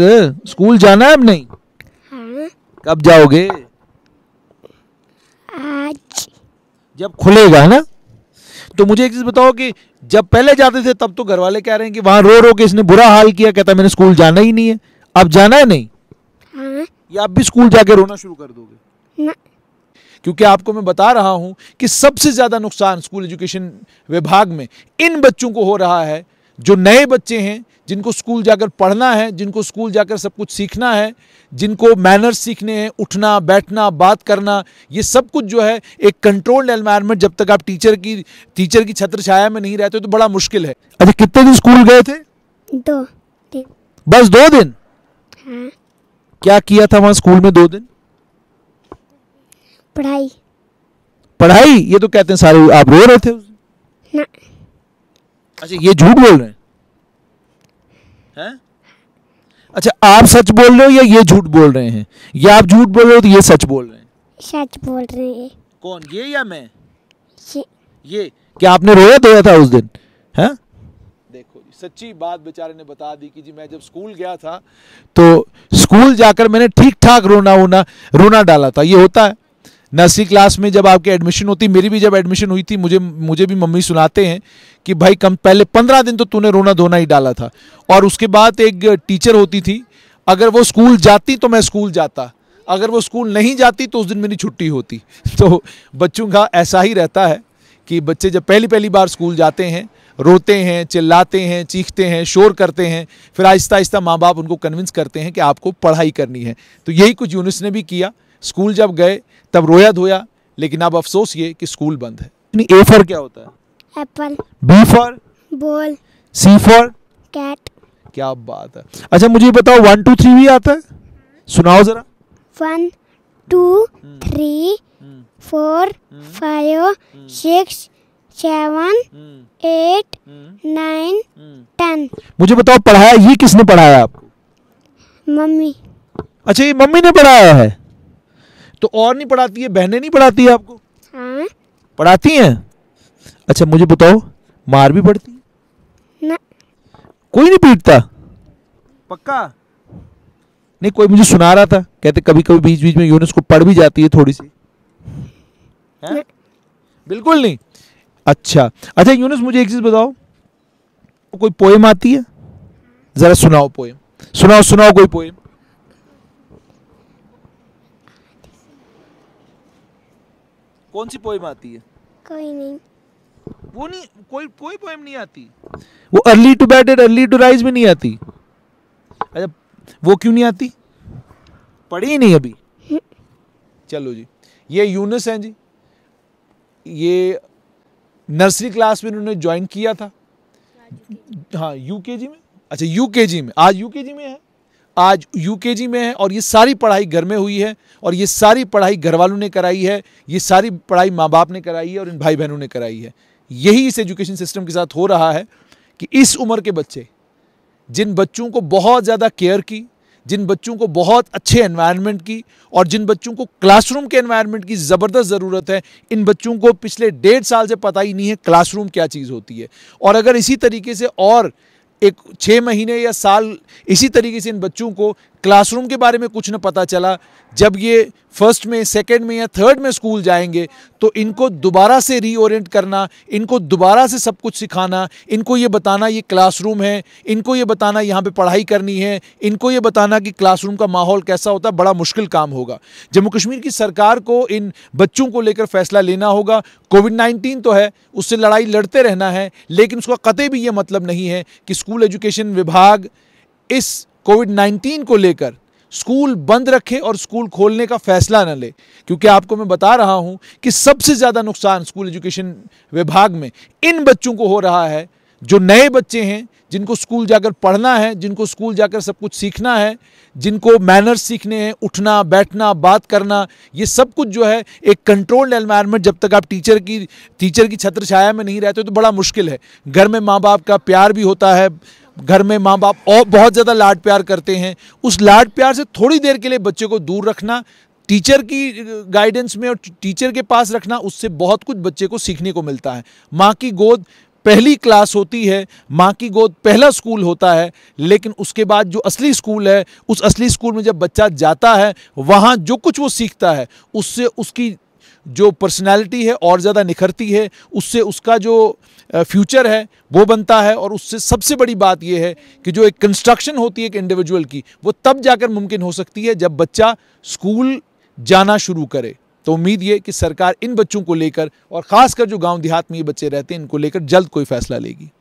School जाना है अब नहीं हाँ। कब जाओगे आज जब खुलेगा है ना तो मुझे एक चीज बताओ कि जब पहले जाते थे तब तो घर वाले कह रहे हैं कि वहां रो रो के इसने बुरा हाल किया कहता मैंने स्कूल जाना ही नहीं है अब जाना है नहीं हाँ। या आप भी स्कूल जाके रोना शुरू कर दोगे क्योंकि आपको मैं बता रहा हूं कि सबसे ज्यादा नुकसान स्कूल एजुकेशन विभाग में इन बच्चों को हो रहा है जो नए बच्चे हैं जिनको स्कूल जाकर पढ़ना है जिनको स्कूल जाकर सब कुछ सीखना है जिनको मैनर्स सीखने हैं उठना बैठना बात करना ये सब कुछ जो है एक कंट्रोल्ड एनवायरनमेंट जब तक आप टीचर की टीचर की छत्र छाया में नहीं रहते तो बड़ा मुश्किल है अभी कितने दिन स्कूल गए थे दो दिन बस दो दिन हाँ। क्या किया था वहां स्कूल में दो दिन पढ़ाई पढ़ाई ये तो कहते हैं सारे आप रो रहे थे ना अच्छा ये झूठ बोल रहे हैं है? अच्छा आप सच बोल रहे हो या ये झूठ बोल रहे हैं या आप झूठ बोल रहे हो तो ये सच बोल रहे हैं सच बोल रहे हैं कौन ये या मैं ये, ये। क्या आपने रोया धोया था उस दिन है देखो सच्ची बात बेचारे ने बता दी कि जी मैं जब स्कूल गया था तो स्कूल जाकर मैंने ठीक ठाक रोना वोना रोना डाला था ये होता है नर्सरी क्लास में जब आपकी एडमिशन होती मेरी भी जब एडमिशन हुई थी मुझे मुझे भी मम्मी सुनाते हैं कि भाई कम पहले पंद्रह दिन तो तूने रोना धोना ही डाला था और उसके बाद एक टीचर होती थी अगर वो स्कूल जाती तो मैं स्कूल जाता अगर वो स्कूल नहीं जाती तो उस दिन मेरी छुट्टी होती तो बच्चों का ऐसा ही रहता है कि बच्चे जब पहली पहली बार स्कूल जाते हैं रोते हैं चिल्लाते हैं चीखते हैं शोर करते हैं फिर आहिस्ता आहिस्ता माँ बाप उनको कन्विंस करते हैं कि आपको पढ़ाई करनी है तो यही कुछ यूनिस ने भी किया स्कूल जब गए तब रोया धोया लेकिन अब अफसोस ये कि स्कूल बंद है ए फॉर क्या होता है apple B for ball C for cat क्या बात है अच्छा मुझे बताओ वन टू थ्री भी आता है सुनाओ जरा one two three four five six seven eight nine ten मुझे बताओ पढ़ाया ये किसने पढ़ाया आपको मम्मी अच्छा ये मम्मी ने पढ़ाया है तो और नहीं पढ़ाती है बहनें नहीं पढ़ाती है आपको हाँ। पढ़ाती हैं अच्छा मुझे बताओ मार भी पड़ती है कोई नहीं पीटता पक्का नहीं कोई मुझे सुना रहा था कहते कभी कभी बीच बीच में यूनिस को पढ़ भी जाती है थोड़ी सी है? बिल्कुल नहीं अच्छा अच्छा यूनिस मुझे एक चीज बताओ कोई पोएम आती है जरा सुनाओ पोएम सुनाओ सुनाओ कोई पोएम कौन सी पोएम आती है कोई नहीं वो नहीं कोई कोई पोएम नहीं आती वो early to bed early to rise भी नहीं आती अच्छा वो क्यों नहीं आती पढ़ी नहीं अभी चलो जी ये यूनस हैं जी ये नर्सरी क्लास में इन्होंने ज्वाइन किया था हाँ यूकेजी में अच्छा यूकेजी में आज यूकेजी में है आज यूकेजी में है और ये सारी पढ़ाई घर में हुई है और ये सारी पढ़ाई घर वालों ने कराई है ये सारी पढ़ाई माँ बाप ने कराई है और इन भाई बहनों ने कराई है यही इस एजुकेशन सिस्टम के साथ हो रहा है कि इस उम्र के बच्चे जिन बच्चों को बहुत ज़्यादा केयर की जिन बच्चों को बहुत अच्छे एनवायरनमेंट की और जिन बच्चों को क्लासरूम के एनवायरनमेंट की ज़बरदस्त ज़रूरत है इन बच्चों को पिछले डेढ़ साल से पता ही नहीं है क्लासरूम क्या चीज़ होती है और अगर इसी तरीके से और एक छः महीने या साल इसी तरीके से इन बच्चों को क्लासरूम के बारे में कुछ न पता चला जब ये फर्स्ट में सेकेंड में या थर्ड में स्कूल जाएंगे तो इनको दोबारा से रीओरिएंट करना इनको दोबारा से सब कुछ सिखाना इनको ये बताना ये क्लासरूम है इनको ये बताना यहाँ पे पढ़ाई करनी है इनको ये बताना कि क्लासरूम का माहौल कैसा होता है बड़ा मुश्किल काम होगा जम्मू कश्मीर की सरकार को इन बच्चों को लेकर फैसला लेना होगा कोविड नाइन्टीन तो है उससे लड़ाई लड़ते रहना है लेकिन उसका कतई भी ये मतलब नहीं है कि स्कूल एजुकेशन विभाग इस कोविड 19 को लेकर स्कूल बंद रखे और स्कूल खोलने का फैसला न ले क्योंकि आपको मैं बता रहा हूं कि सबसे ज़्यादा नुकसान स्कूल एजुकेशन विभाग में इन बच्चों को हो रहा है जो नए बच्चे हैं जिनको स्कूल जाकर पढ़ना है जिनको स्कूल जाकर सब कुछ सीखना है जिनको मैनर्स सीखने हैं उठना बैठना बात करना ये सब कुछ जो है एक कंट्रोल्ड एनवायरनमेंट जब तक आप टीचर की टीचर की छत्र छाया में नहीं रहते तो बड़ा मुश्किल है घर में माँ बाप का प्यार भी होता है घर में माँ बाप और बहुत ज़्यादा लाड प्यार करते हैं उस लाड प्यार से थोड़ी देर के लिए बच्चे को दूर रखना टीचर की गाइडेंस में और टीचर के पास रखना उससे बहुत कुछ बच्चे को सीखने को मिलता है माँ की गोद पहली क्लास होती है माँ की गोद पहला स्कूल होता है लेकिन उसके बाद जो असली स्कूल है उस असली स्कूल में जब बच्चा जाता है वहाँ जो कुछ वो सीखता है उससे उसकी जो पर्सनैलिटी है और ज़्यादा निखरती है उससे उसका जो फ्यूचर है वो बनता है और उससे सबसे बड़ी बात यह है कि जो एक कंस्ट्रक्शन होती है एक इंडिविजुअल की वो तब जाकर मुमकिन हो सकती है जब बच्चा स्कूल जाना शुरू करे तो उम्मीद ये कि सरकार इन बच्चों को लेकर और ख़ासकर जो गांव देहात में ये बच्चे रहते हैं इनको लेकर जल्द कोई फैसला लेगी